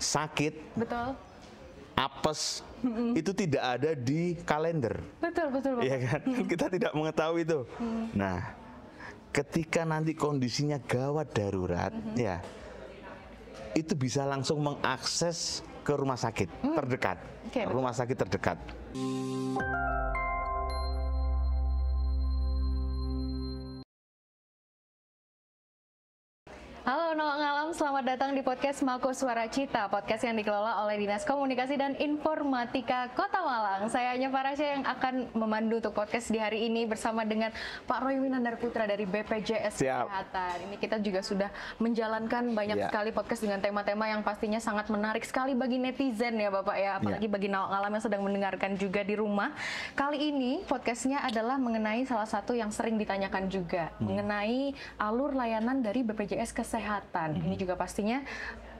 sakit, betul. apes, mm itu tidak ada di kalender. Betul, betul. Iya kan? Mm. Kita tidak mengetahui itu. Mm. Nah, ketika nanti kondisinya gawat darurat, mm -hmm. ya itu bisa langsung mengakses ke rumah sakit mm. terdekat. Okay, rumah betul. sakit terdekat. Halo Noah Ngalam, selamat datang di podcast Mako Suara Cita, podcast yang dikelola oleh Dinas Komunikasi dan Informatika Kota Malang. Saya hanya Parasya yang akan memandu untuk podcast di hari ini bersama dengan Pak Roy Winandar Putra dari BPJS Kesehatan. Ini kita juga sudah menjalankan banyak yeah. sekali podcast dengan tema-tema yang pastinya sangat menarik sekali bagi netizen ya Bapak ya, iya. apalagi yeah. bagi Noah Ngalam yang sedang mendengarkan juga di rumah. Kali ini podcastnya adalah mengenai salah satu yang sering ditanyakan juga, hmm. mengenai alur layanan dari BPJS Kesehatan kesehatan. Ini mhm. juga pastinya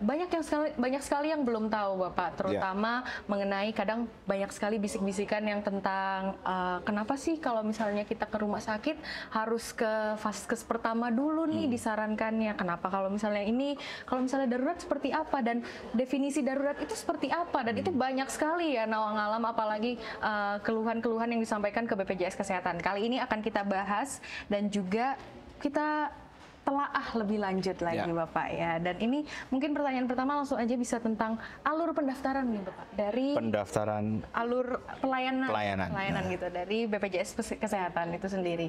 banyak yang sekali, banyak sekali yang belum tahu Bapak, ya. terutama yeah. mengenai kadang banyak sekali bisik-bisikan yang tentang uh, kenapa sih kalau misalnya kita ke rumah sakit harus ke vaskes pertama dulu nih hmm. disarankannya. Kenapa kalau misalnya ini kalau misalnya darurat seperti apa dan definisi darurat itu seperti apa dan hmm. itu mhm. banyak sekali ya nawang alam apalagi eh, keluhan-keluhan yang disampaikan ke BPJS Kesehatan. Kali ini akan kita bahas dan juga kita telaah lebih lanjut lagi ya. Bapak ya. Dan ini mungkin pertanyaan pertama langsung aja bisa tentang alur pendaftaran nih Bapak. Dari pendaftaran alur pelayanan pelayanan, pelayanan nah. gitu dari BPJS Kesehatan itu sendiri.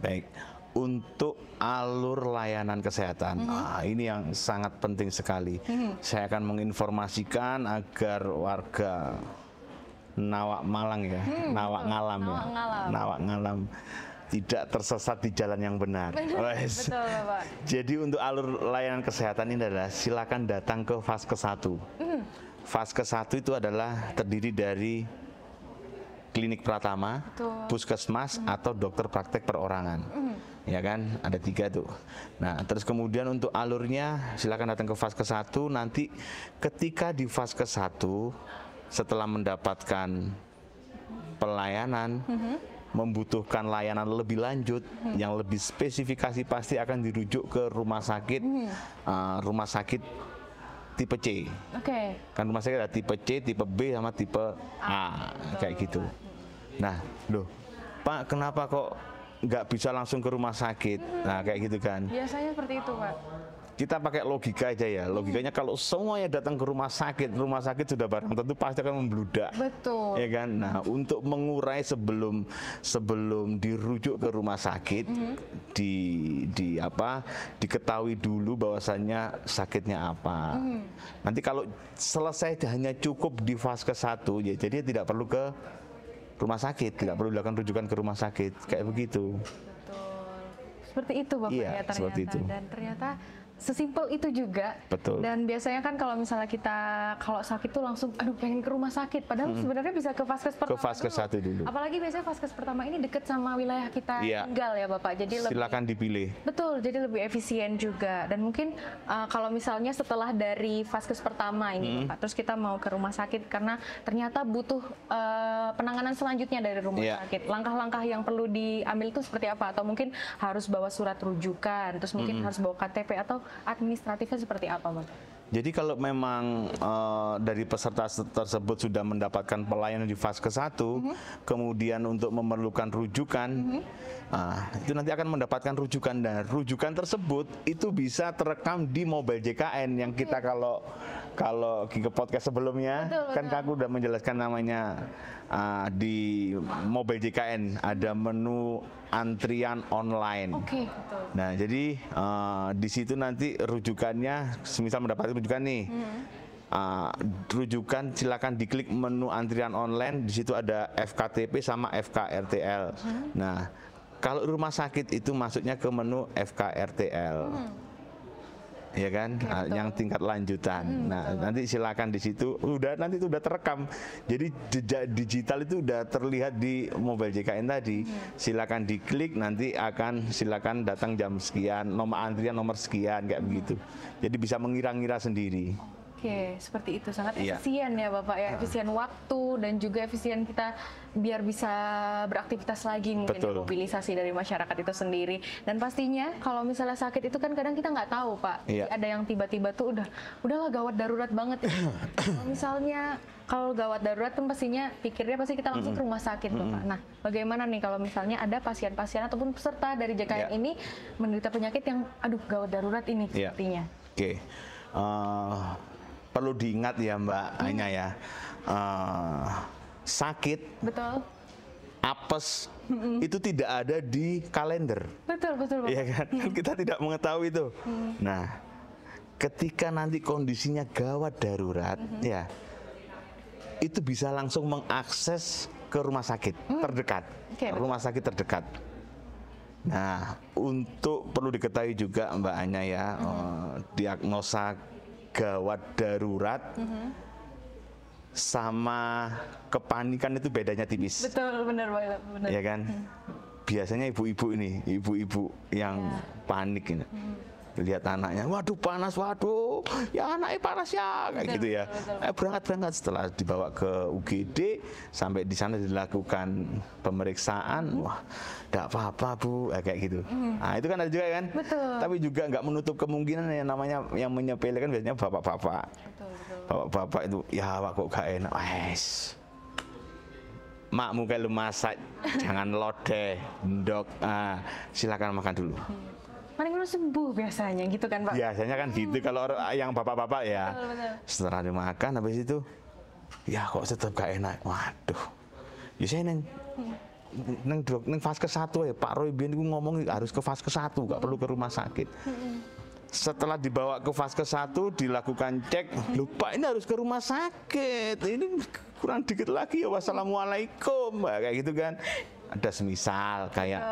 Baik. Untuk alur layanan kesehatan, mm -hmm. ah, ini yang sangat penting sekali. Mm -hmm. Saya akan menginformasikan agar warga Nawak Malang ya, hmm, Nawak Ngalam ya. Nawak ya, Ngalam. Nawak Ngalam tidak tersesat di jalan yang benar. Benar, betul, Pak. Jadi untuk alur layanan kesehatan ini adalah silakan datang ke ke 1. Mm. ke 1 itu adalah terdiri dari klinik pratama, puskesmas mm. atau dokter praktek perorangan. Mm. Ya kan, ada tiga tuh. Nah, terus kemudian untuk alurnya silakan datang ke fase 1 nanti ketika di fase 1 setelah mendapatkan pelayanan hmm membutuhkan layanan lebih lanjut hmm. yang lebih spesifikasi pasti akan dirujuk ke rumah sakit hmm. uh, rumah sakit tipe C. Oke. Okay. Kan rumah sakit ada tipe C, tipe B sama tipe A, A ah, kayak gitu. Nah, loh, Pak, kenapa kok nggak bisa langsung ke rumah sakit? Hmm. Nah, kayak gitu kan. Biasanya seperti itu, Pak kita pakai logika aja ya. Hmm. Logikanya kalau semuanya datang ke rumah sakit, rumah sakit sudah barang tentu pasti akan membludak. Betul. Ya kan? Nah, untuk mengurai sebelum sebelum dirujuk ke rumah sakit hmm. di di apa? diketahui dulu bahwasannya sakitnya apa. Hmm. Nanti kalau selesai hanya cukup di fase ke satu ya jadi tidak perlu ke rumah sakit, tidak perlu dilakukan rujukan ke rumah sakit. Kayak hmm. begitu. Betul. Seperti itu Bapak iya, ya ternyata. Seperti itu. Dan ternyata sesimpel itu juga. Betul. Dan biasanya kan kalau misalnya kita kalau sakit tuh langsung aduh pengen ke rumah sakit padahal hmm. sebenarnya bisa ke vaskes pertama. Ke vaskes dulu. satu dulu. Apalagi biasanya vaskes pertama ini dekat sama wilayah kita ya. tinggal ya Bapak. Jadi silakan lebih, dipilih. Betul, jadi lebih efisien juga. Dan mungkin uh, kalau misalnya setelah dari vaskes pertama ini hmm. Bapak terus kita mau ke rumah sakit karena ternyata butuh uh, penanganan selanjutnya dari rumah ya. sakit. Langkah-langkah yang perlu diambil itu seperti apa atau mungkin harus bawa surat rujukan, terus mungkin hmm. harus bawa KTP atau administratifnya seperti apa, Mas? Jadi kalau memang uh, dari peserta tersebut sudah mendapatkan pelayanan di fase ke-1, mm -hmm. kemudian untuk memerlukan rujukan, mm -hmm. uh, itu nanti akan mendapatkan rujukan dan rujukan tersebut itu bisa terekam di mobile JKN yang kita mm -hmm. kalau kalau ke Podcast sebelumnya betul, betul. kan udah menjelaskan namanya uh, di Mobile JKN ada menu antrian online. Oke. Okay. Nah jadi uh, di situ nanti rujukannya, semisal mendapatkan rujukan nih. Hmm. Uh, rujukan silakan diklik menu antrian online di situ ada FKTP sama FKRTL. Hmm. Nah, kalau rumah sakit itu masuknya ke menu FKRTL. Hmm ya kan Betul. Ah, yang tingkat lanjutan. Hmm, nah, betul. nanti silakan di situ udah nanti itu udah terekam. Jadi jejak digital itu udah terlihat di Mobile JKN tadi. Hmm. Silakan diklik nanti akan silakan datang jam sekian, nomor antrian nomor sekian kayak hmm. begitu. Jadi bisa mengira-ngira sendiri okay, seperti itu sangat iya. efisien ya Bapak ya, efisien uh. waktu dan juga efisien kita biar bisa beraktivitas lagi mungkin ya, Betul. mobilisasi dari masyarakat itu sendiri. Dan pastinya kalau misalnya sakit itu kan kadang kita nggak tahu Pak, iya. ada yang tiba-tiba tuh udah udahlah gawat darurat banget. Ya. kalau misalnya kalau gawat darurat tuh pastinya pikirnya pasti kita langsung mm -hmm. ke rumah sakit mm -hmm. Bapak. Nah, bagaimana nih kalau misalnya ada pasien-pasien ataupun peserta dari JKN yeah. ini menderita penyakit yang aduh gawat darurat ini yeah. sepertinya. Oke. Okay. Uh, eh, perlu diingat ya Mbak hmm. Anya ya. Uh, sakit. Betul. Apes mm itu tidak ada di kalender. Betul, betul. Iya kan? Mm. Kita tidak mengetahui itu. Mm. Nah, ketika nanti kondisinya gawat darurat -hmm. ya itu bisa langsung mengakses ke rumah sakit mm. terdekat okay, rumah betul. sakit terdekat nah untuk perlu diketahui juga Mbak Anya ya mm -hmm. uh, diagnosa gawat darurat mm -hmm. sama kepanikan itu bedanya tipis. Betul, benar benar. Ya kan? Hmm. Biasanya ibu-ibu ini, ibu-ibu yang yeah. panik ini. Hmm lihat anaknya, waduh panas, waduh, ya anaknya panas ya, kayak gitu ya. Eh, berangkat berangkat setelah dibawa ke UGD, sampai di sana dilakukan pemeriksaan, hmm. wah, tidak apa-apa bu, eh, kayak gitu. Mm. Nah itu kan ada juga kan. Betul. Tapi juga nggak menutup kemungkinan yang namanya yang menyepelekan biasanya bapak-bapak. Bapak-bapak itu, ya wak, gak enak, es makmu kalau masak jangan lodeh dok ah, silakan makan dulu hmm paling lu sembuh biasanya gitu kan Pak? Biasanya kan hmm. gitu kalau ah, yang bapak-bapak ya. Betul, betul. Setelah dimakan habis itu ya kok tetap gak enak. Waduh. Ya saya neng hmm. neng dok neng fase ke satu ya Pak Roy Bian ngomong harus ke fase ke satu gak perlu ke rumah sakit. Hmm. Setelah dibawa ke fase ke satu dilakukan cek, lupa ini harus ke rumah sakit. Ini kurang dikit lagi ya wassalamualaikum kayak gitu kan ada semisal kayak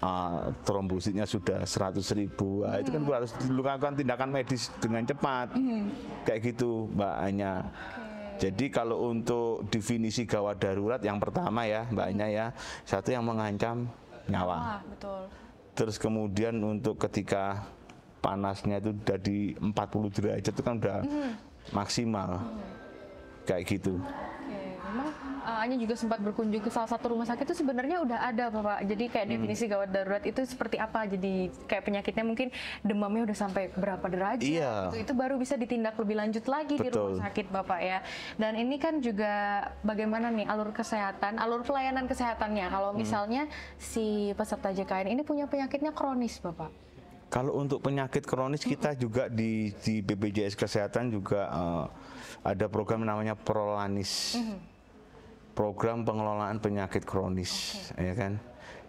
uh, trombositnya sudah seratus ribu ah, itu kan hmm. harus dilakukan tindakan medis dengan cepat hmm. kayak gitu Mbak Anya okay. jadi kalau untuk definisi gawat darurat yang pertama ya Mbak Anya ya satu yang mengancam nyawa ah, betul. terus kemudian untuk ketika panasnya itu dari 40 derajat itu kan udah hmm. maksimal kayak gitu kakaknya juga sempat berkunjung ke salah satu rumah sakit itu sebenarnya udah ada bapak. Jadi kayak hmm. definisi hmm. gawat darurat itu seperti apa? Jadi kayak penyakitnya mungkin demamnya udah sampai berapa derajat? Iya. itu, Itu baru bisa ditindak lebih lanjut lagi Betul. di rumah sakit bapak ya. Dan ini kan juga bagaimana nih alur kesehatan, alur pelayanan kesehatannya. Kalau hmm. misalnya hmm. si peserta JKN ini punya penyakitnya kronis bapak. Kalau untuk penyakit kronis hmm. kita juga di di BPJS Kesehatan juga uh, ada program namanya Prolanis. Mm -hmm program pengelolaan penyakit kronis okay. ya kan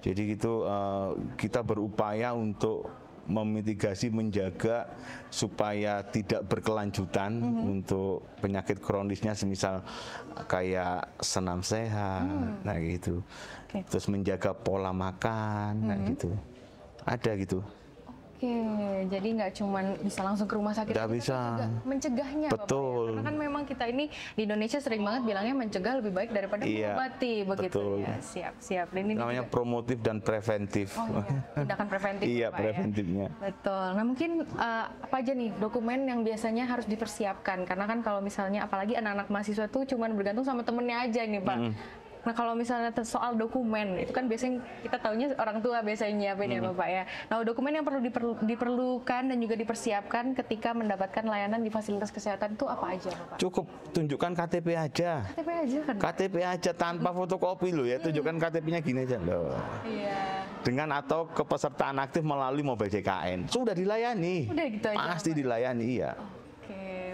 jadi itu uh, eh, kita berupaya untuk memitigasi menjaga supaya tidak berkelanjutan mm -hmm. untuk penyakit kronisnya semisal kayak senam sehat mm. nah gitu okay. terus menjaga pola makan mm -hmm. nah gitu ada gitu Oke, jadi nggak cuma bisa langsung ke rumah sakit. tapi bisa. Mencegahnya, betul. Bapak, ya? Karena kan memang kita ini di Indonesia sering banget bilangnya mencegah lebih baik daripada iya, mengobati, begitu. Betul. Ya. siap, siap. ini Namanya juga... promotif dan preventif. Oh iya, tindakan preventif. iya, Bapak, ya. preventifnya. Ya. Betul. Nah mungkin uh, apa aja nih dokumen yang biasanya harus dipersiapkan? Karena kan kalau misalnya apalagi anak-anak mahasiswa tuh cuma bergantung sama temennya aja nih, Pak. Mm Nah kalau misalnya soal dokumen itu kan biasanya kita tahunya orang tua biasanya nyiapin ya, hmm. ya bapak ya. Nah dokumen yang perlu diperl diperlukan dan juga dipersiapkan ketika mendapatkan layanan di fasilitas kesehatan itu apa aja bapak? Cukup tunjukkan KTP aja. KTP aja kan? KTP aja tanpa fotokopi loh ya. Hmm. Tunjukkan hmm. KTP-nya gini aja loh. Iya. Dengan atau kepesertaan aktif melalui mobile JKN sudah dilayani. Sudah gitu aja. Pasti dilayani ya. Oh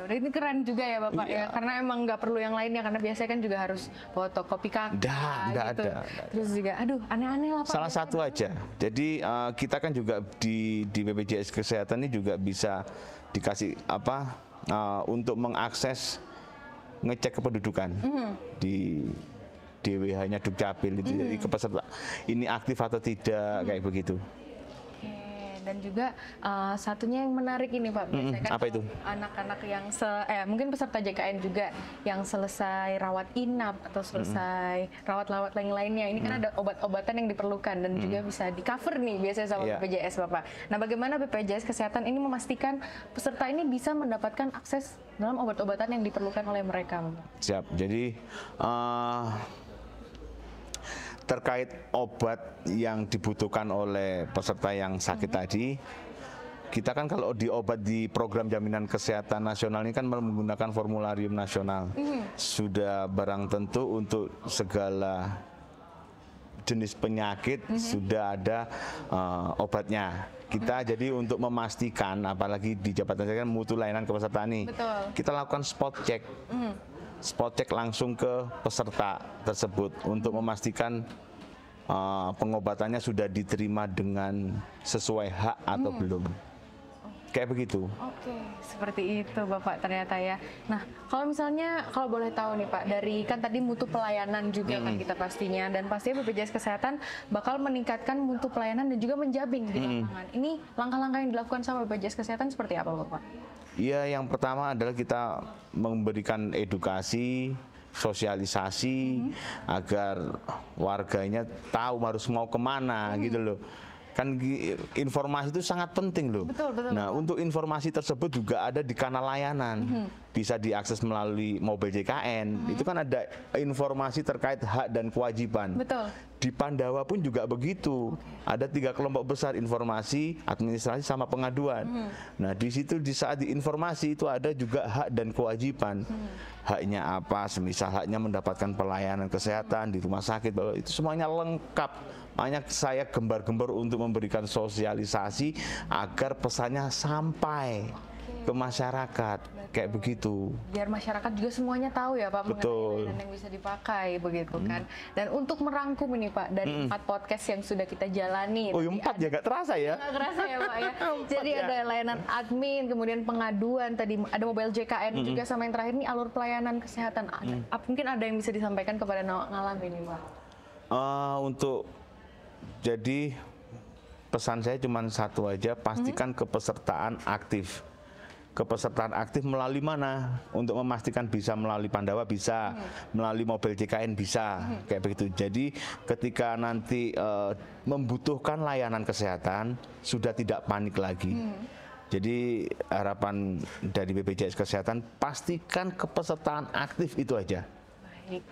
udah ini keren juga ya bapak ya. iya. ya karena emang nggak perlu yang lainnya karena biasanya kan juga harus foto kopi kakak gitu. Ada, Terus juga aduh aneh-aneh lah Pak. Salah satu kan aja. Jadi uh, kita kan juga di di BPJS kesehatan ini juga bisa dikasih apa uh, untuk mengakses ngecek kependudukan mm -hmm. di DWH-nya Dukcapil itu mm -hmm. jadi kepeserta ini aktif atau tidak mm -hmm. kayak begitu dan juga uh, satunya yang menarik ini Pak biasanya mm -hmm. apa itu anak-anak yang se eh mungkin peserta JKN juga yang selesai rawat inap atau selesai mm -hmm. rawat-rawat lain-lainnya ini kan mm -hmm. kan ada obat-obatan yang diperlukan dan mm -hmm. juga bisa di cover nih biasanya sama yeah. BPJS Bapak. Nah bagaimana BPJS Kesehatan ini memastikan peserta ini bisa mendapatkan akses dalam obat-obatan yang diperlukan oleh mereka? Siap. Jadi uh, terkait obat yang dibutuhkan oleh peserta yang sakit mm -hmm. tadi kita kan kalau di obat di program jaminan kesehatan nasional ini kan menggunakan formularium nasional mm -hmm. sudah barang tentu untuk segala jenis penyakit mm -hmm. sudah ada uh, obatnya kita mm -hmm. jadi untuk memastikan apalagi di jabatan saya kan mutu layanan kepesertaan ini, kita lakukan spot check mm -hmm spot check langsung ke peserta tersebut untuk memastikan uh, pengobatannya sudah diterima dengan sesuai hak atau hmm. belum. Kayak begitu. Oke, okay. seperti itu Bapak ternyata ya. Nah, kalau misalnya kalau boleh tahu nih Pak, dari kan tadi mutu pelayanan juga kan hmm. kan kita pastinya dan pastinya BPJS Kesehatan bakal meningkatkan mutu pelayanan dan juga menjabing di hmm. lapangan. Hmm. Ini langkah-langkah yang dilakukan sama BPJS Kesehatan seperti apa Bapak? Ya, yang pertama adalah kita memberikan edukasi, sosialisasi mm -hmm. agar warganya tahu harus mau kemana mm -hmm. gitu loh. Kan informasi itu sangat penting loh. Betul, betul, nah, betul. untuk informasi tersebut juga ada di kanal layanan. Mm -hmm bisa diakses melalui mobile JKN. Hmm. Itu kan ada informasi terkait hak dan kewajiban. Betul. Di Pandawa pun juga begitu. Okay. Ada tiga kelompok besar informasi, administrasi sama pengaduan. Hmm. Nah, di situ di saat di informasi itu ada juga hak dan kewajiban. Hmm. Haknya apa? Semisal haknya mendapatkan pelayanan kesehatan hmm. di rumah sakit, bahwa itu semuanya lengkap. banyak saya gembar-gembar untuk memberikan sosialisasi agar pesannya sampai ke masyarakat kayak begitu. Biar masyarakat juga semuanya tahu ya Pak Betul. mengenai yang bisa dipakai begitu hmm. kan. Dan untuk merangkum ini Pak dari hmm. empat podcast yang sudah kita jalani. Oh iya, empat ya nggak terasa ya? Nggak terasa ya Pak ya. Jadi ya. ada layanan admin, kemudian pengaduan tadi ada mobile JKN hmm. juga sama yang terakhir ini alur pelayanan kesehatan. Hmm. Mungkin ada yang bisa disampaikan kepada ngalam ini Pak. Uh, untuk jadi pesan saya cuma satu aja, pastikan hmm. kepesertaan aktif kepesertaan aktif melalui mana untuk memastikan bisa melalui Pandawa bisa hmm. melalui mobil JKN bisa hmm. kayak begitu jadi ketika nanti uh, membutuhkan layanan kesehatan sudah tidak panik lagi hmm. Jadi harapan dari BPJS Kesehatan pastikan kepesertaan aktif itu aja. Baik.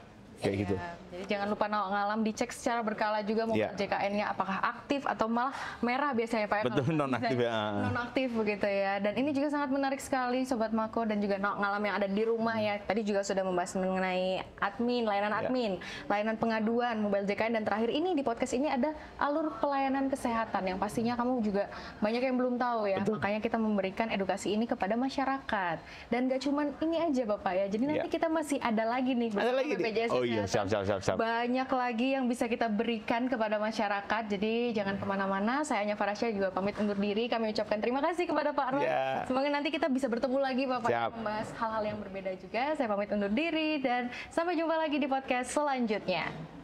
Kayak ya. gitu. Iya jangan lupa ngalam dicek secara berkala juga mau yeah. JKN-nya apakah aktif atau malah merah biasanya Pak. Ya, Betul non aktif ya. Non aktif begitu ya. Dan ini juga sangat menarik sekali sobat Mako dan juga ngalam yang ada di rumah hmm. ya. Tadi juga sudah membahas mengenai admin, layanan yeah. admin, layanan pengaduan mobile JKN dan terakhir ini di podcast ini ada alur pelayanan kesehatan yang pastinya kamu juga banyak yang belum tahu ya. Betul. Makanya kita memberikan edukasi ini kepada masyarakat. Dan gak cuman ini aja Bapak ya. Jadi iya. nanti yeah. kita masih ada lagi nih. Ada lagi BPJS Oh iya, siap siap siap. siap banyak lagi yang bisa kita berikan kepada masyarakat. Jadi jangan kemana-mana. Saya hanya Farasya juga pamit undur diri. Kami ucapkan terima kasih kepada Pak Ron. Yeah. Semoga nanti kita bisa bertemu lagi Bapak Siap. membahas hal-hal yang berbeda juga. Saya pamit undur diri dan sampai jumpa lagi di podcast selanjutnya.